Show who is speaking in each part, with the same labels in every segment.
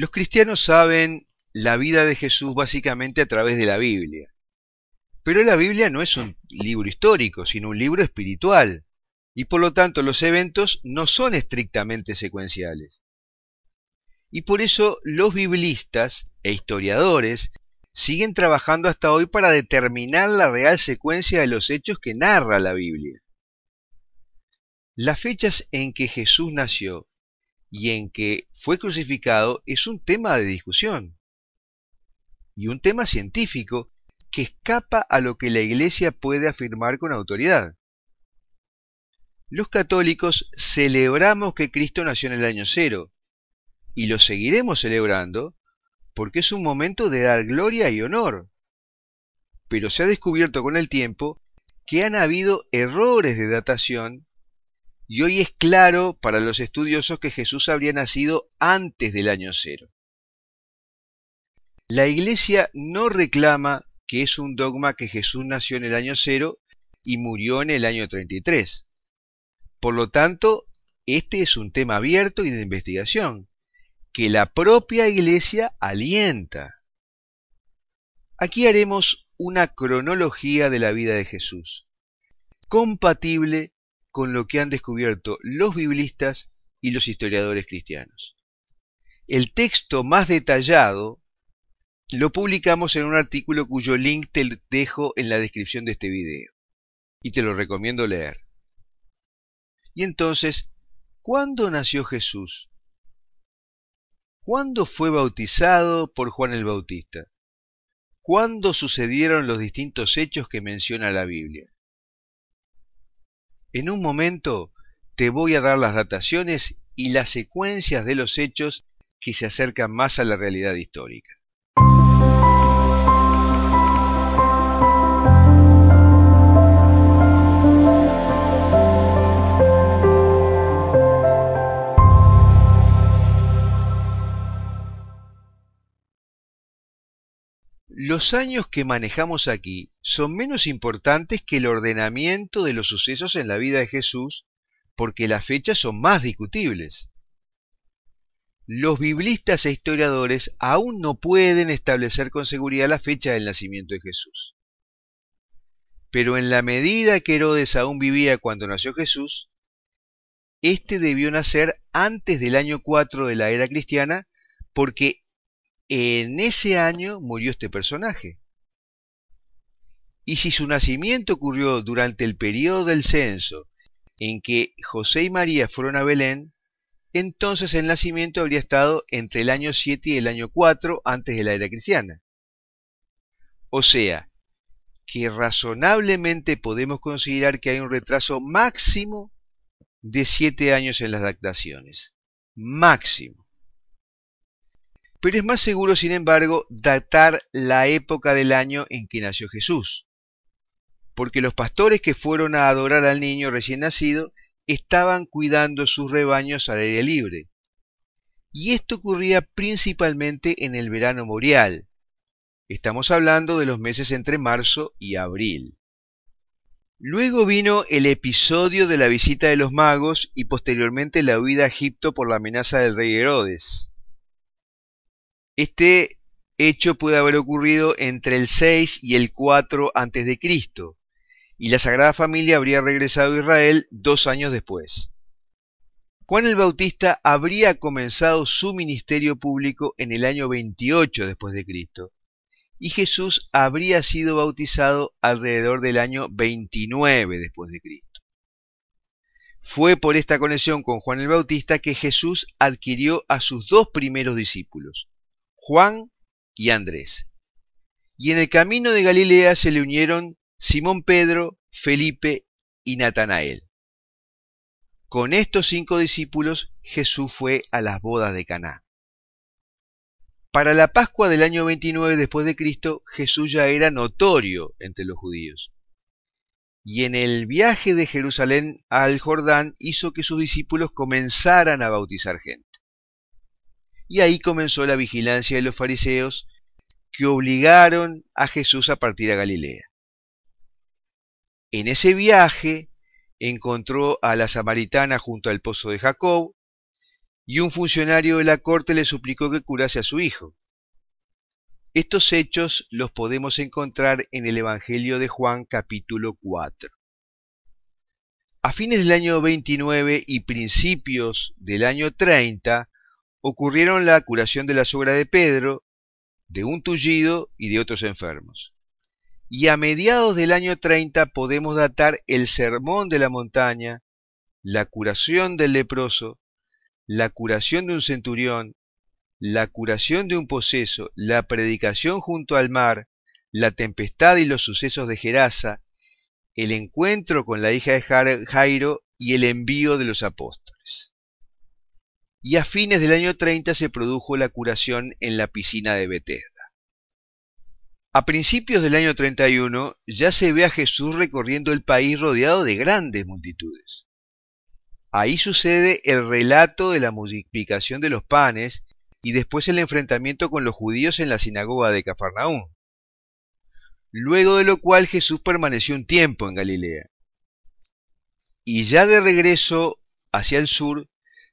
Speaker 1: Los cristianos saben la vida de Jesús básicamente a través de la Biblia. Pero la Biblia no es un libro histórico, sino un libro espiritual, y por lo tanto los eventos no son estrictamente secuenciales. Y por eso los biblistas e historiadores siguen trabajando hasta hoy para determinar la real secuencia de los hechos que narra la Biblia. Las fechas en que Jesús nació y en que fue crucificado es un tema de discusión y un tema científico que escapa a lo que la Iglesia puede afirmar con autoridad. Los católicos celebramos que Cristo nació en el año cero y lo seguiremos celebrando porque es un momento de dar gloria y honor. Pero se ha descubierto con el tiempo que han habido errores de datación y hoy es claro para los estudiosos que Jesús habría nacido antes del año cero. La Iglesia no reclama que es un dogma que Jesús nació en el año cero y murió en el año 33. Por lo tanto, este es un tema abierto y de investigación, que la propia Iglesia alienta. Aquí haremos una cronología de la vida de Jesús, compatible con lo que han descubierto los biblistas y los historiadores cristianos. El texto más detallado lo publicamos en un artículo cuyo link te dejo en la descripción de este video y te lo recomiendo leer. Y entonces, ¿cuándo nació Jesús? ¿Cuándo fue bautizado por Juan el Bautista? ¿Cuándo sucedieron los distintos hechos que menciona la Biblia? En un momento te voy a dar las dataciones y las secuencias de los hechos que se acercan más a la realidad histórica. los años que manejamos aquí son menos importantes que el ordenamiento de los sucesos en la vida de Jesús, porque las fechas son más discutibles. Los biblistas e historiadores aún no pueden establecer con seguridad la fecha del nacimiento de Jesús. Pero en la medida que Herodes aún vivía cuando nació Jesús, éste debió nacer antes del año 4 de la era cristiana porque en ese año murió este personaje. Y si su nacimiento ocurrió durante el periodo del censo en que José y María fueron a Belén, entonces el nacimiento habría estado entre el año 7 y el año 4 antes de la era cristiana. O sea, que razonablemente podemos considerar que hay un retraso máximo de 7 años en las adaptaciones. Máximo pero es más seguro, sin embargo, datar la época del año en que nació Jesús, porque los pastores que fueron a adorar al niño recién nacido estaban cuidando sus rebaños al aire libre. Y esto ocurría principalmente en el verano morial Estamos hablando de los meses entre marzo y abril. Luego vino el episodio de la visita de los magos y posteriormente la huida a Egipto por la amenaza del rey Herodes. Este hecho puede haber ocurrido entre el 6 y el 4 a.C., y la Sagrada Familia habría regresado a Israel dos años después. Juan el Bautista habría comenzado su ministerio público en el año 28 después de Cristo, y Jesús habría sido bautizado alrededor del año 29 después de Cristo. Fue por esta conexión con Juan el Bautista que Jesús adquirió a sus dos primeros discípulos, Juan y Andrés. Y en el camino de Galilea se le unieron Simón Pedro, Felipe y Natanael. Con estos cinco discípulos Jesús fue a las bodas de Caná. Para la Pascua del año 29 después de Cristo, Jesús ya era notorio entre los judíos. Y en el viaje de Jerusalén al Jordán hizo que sus discípulos comenzaran a bautizar gente. Y ahí comenzó la vigilancia de los fariseos que obligaron a Jesús a partir a Galilea. En ese viaje encontró a la samaritana junto al pozo de Jacob y un funcionario de la corte le suplicó que curase a su hijo. Estos hechos los podemos encontrar en el Evangelio de Juan capítulo 4. A fines del año 29 y principios del año 30, ocurrieron la curación de la sobra de Pedro, de un tullido y de otros enfermos. Y a mediados del año 30 podemos datar el sermón de la montaña, la curación del leproso, la curación de un centurión, la curación de un poseso, la predicación junto al mar, la tempestad y los sucesos de Gerasa, el encuentro con la hija de Jairo y el envío de los apóstoles y a fines del año 30 se produjo la curación en la piscina de Betesda. A principios del año 31 ya se ve a Jesús recorriendo el país rodeado de grandes multitudes. Ahí sucede el relato de la multiplicación de los panes y después el enfrentamiento con los judíos en la sinagoga de Cafarnaúm. Luego de lo cual Jesús permaneció un tiempo en Galilea. Y ya de regreso hacia el sur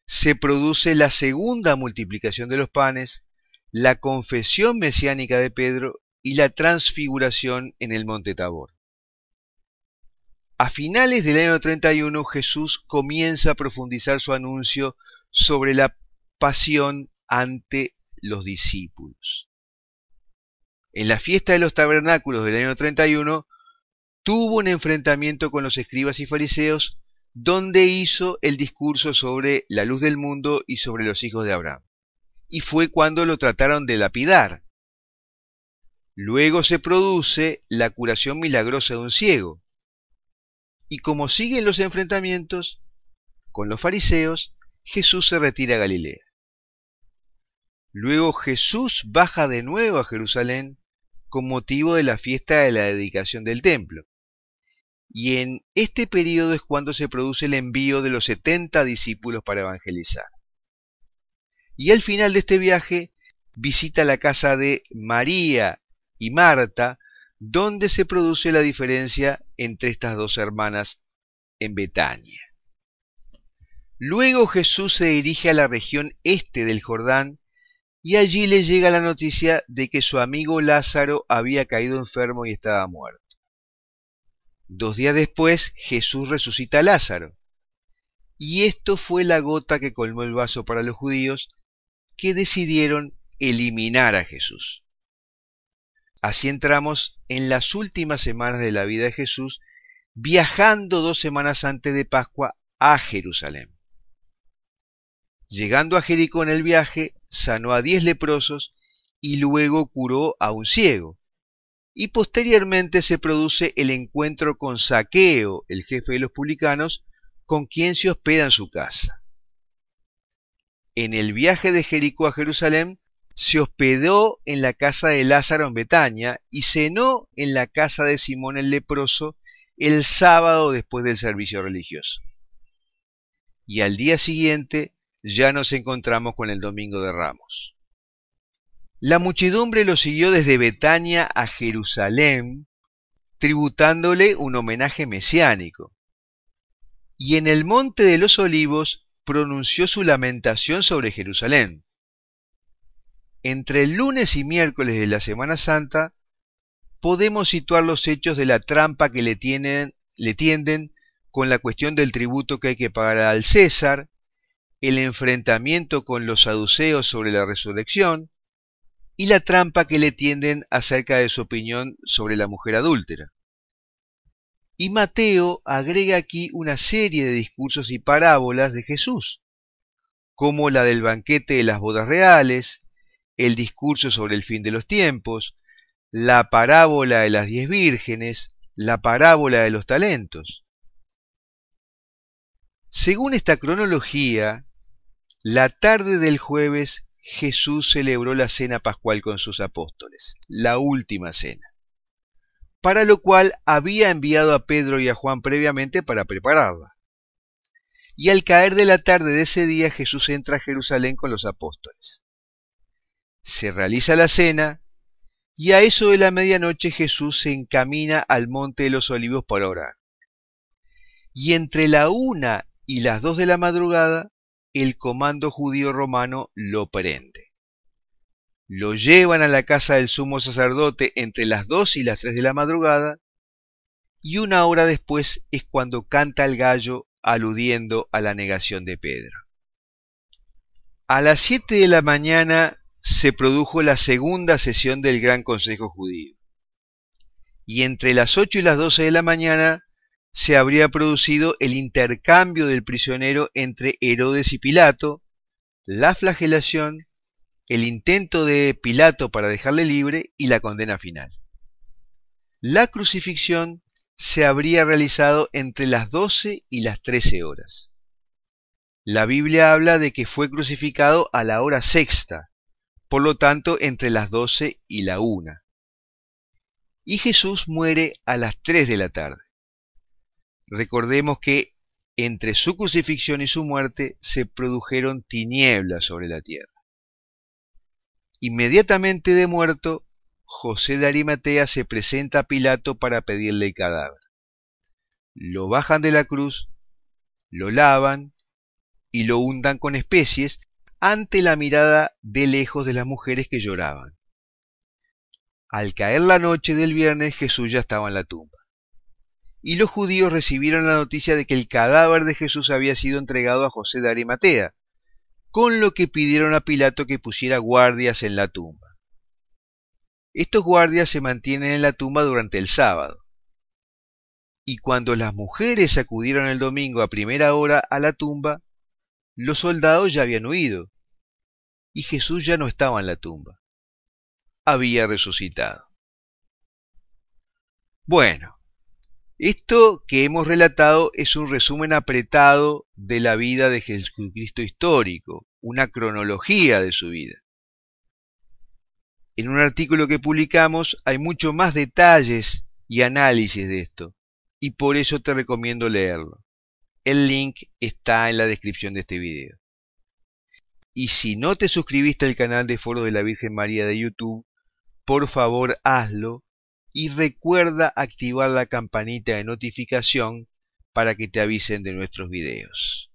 Speaker 1: se produce la segunda multiplicación de los panes, la confesión mesiánica de Pedro y la transfiguración en el monte Tabor. A finales del año 31 Jesús comienza a profundizar su anuncio sobre la pasión ante los discípulos. En la fiesta de los tabernáculos del año 31 tuvo un enfrentamiento con los escribas y fariseos donde hizo el discurso sobre la luz del mundo y sobre los hijos de Abraham. Y fue cuando lo trataron de lapidar. Luego se produce la curación milagrosa de un ciego. Y como siguen los enfrentamientos con los fariseos, Jesús se retira a Galilea. Luego Jesús baja de nuevo a Jerusalén con motivo de la fiesta de la dedicación del templo y en este periodo es cuando se produce el envío de los 70 discípulos para evangelizar. Y al final de este viaje visita la casa de María y Marta, donde se produce la diferencia entre estas dos hermanas en Betania. Luego Jesús se dirige a la región este del Jordán y allí le llega la noticia de que su amigo Lázaro había caído enfermo y estaba muerto. Dos días después, Jesús resucita a Lázaro. Y esto fue la gota que colmó el vaso para los judíos, que decidieron eliminar a Jesús. Así entramos en las últimas semanas de la vida de Jesús, viajando dos semanas antes de Pascua a Jerusalén. Llegando a Jericó en el viaje, sanó a diez leprosos y luego curó a un ciego y posteriormente se produce el encuentro con Saqueo, el jefe de los publicanos, con quien se hospeda en su casa. En el viaje de Jericó a Jerusalén, se hospedó en la casa de Lázaro en Betania y cenó en la casa de Simón el leproso el sábado después del servicio religioso. Y al día siguiente ya nos encontramos con el Domingo de Ramos. La muchedumbre lo siguió desde Betania a Jerusalén, tributándole un homenaje mesiánico. Y en el Monte de los Olivos pronunció su lamentación sobre Jerusalén. Entre el lunes y miércoles de la Semana Santa podemos situar los hechos de la trampa que le, le tienden con la cuestión del tributo que hay que pagar al César, el enfrentamiento con los saduceos sobre la resurrección, y la trampa que le tienden acerca de su opinión sobre la mujer adúltera. Y Mateo agrega aquí una serie de discursos y parábolas de Jesús, como la del banquete de las bodas reales, el discurso sobre el fin de los tiempos, la parábola de las diez vírgenes, la parábola de los talentos. Según esta cronología, la tarde del jueves Jesús celebró la cena pascual con sus apóstoles, la última cena, para lo cual había enviado a Pedro y a Juan previamente para prepararla. Y al caer de la tarde de ese día Jesús entra a Jerusalén con los apóstoles. Se realiza la cena y a eso de la medianoche Jesús se encamina al Monte de los Olivos para orar. Y entre la una y las dos de la madrugada el comando judío romano lo prende. Lo llevan a la casa del sumo sacerdote entre las 2 y las 3 de la madrugada y una hora después es cuando canta el gallo aludiendo a la negación de Pedro. A las 7 de la mañana se produjo la segunda sesión del Gran Consejo Judío y entre las 8 y las 12 de la mañana se habría producido el intercambio del prisionero entre Herodes y Pilato, la flagelación, el intento de Pilato para dejarle libre y la condena final. La crucifixión se habría realizado entre las 12 y las 13 horas. La Biblia habla de que fue crucificado a la hora sexta, por lo tanto entre las 12 y la 1. Y Jesús muere a las 3 de la tarde. Recordemos que entre su crucifixión y su muerte se produjeron tinieblas sobre la tierra. Inmediatamente de muerto, José de Arimatea se presenta a Pilato para pedirle el cadáver. Lo bajan de la cruz, lo lavan y lo hundan con especies ante la mirada de lejos de las mujeres que lloraban. Al caer la noche del viernes Jesús ya estaba en la tumba y los judíos recibieron la noticia de que el cadáver de Jesús había sido entregado a José de Arimatea, con lo que pidieron a Pilato que pusiera guardias en la tumba. Estos guardias se mantienen en la tumba durante el sábado. Y cuando las mujeres acudieron el domingo a primera hora a la tumba, los soldados ya habían huido, y Jesús ya no estaba en la tumba. Había resucitado. Bueno, esto que hemos relatado es un resumen apretado de la vida de Jesucristo histórico, una cronología de su vida. En un artículo que publicamos hay mucho más detalles y análisis de esto, y por eso te recomiendo leerlo. El link está en la descripción de este video. Y si no te suscribiste al canal de Foro de la Virgen María de YouTube, por favor hazlo y recuerda activar la campanita de notificación para que te avisen de nuestros videos.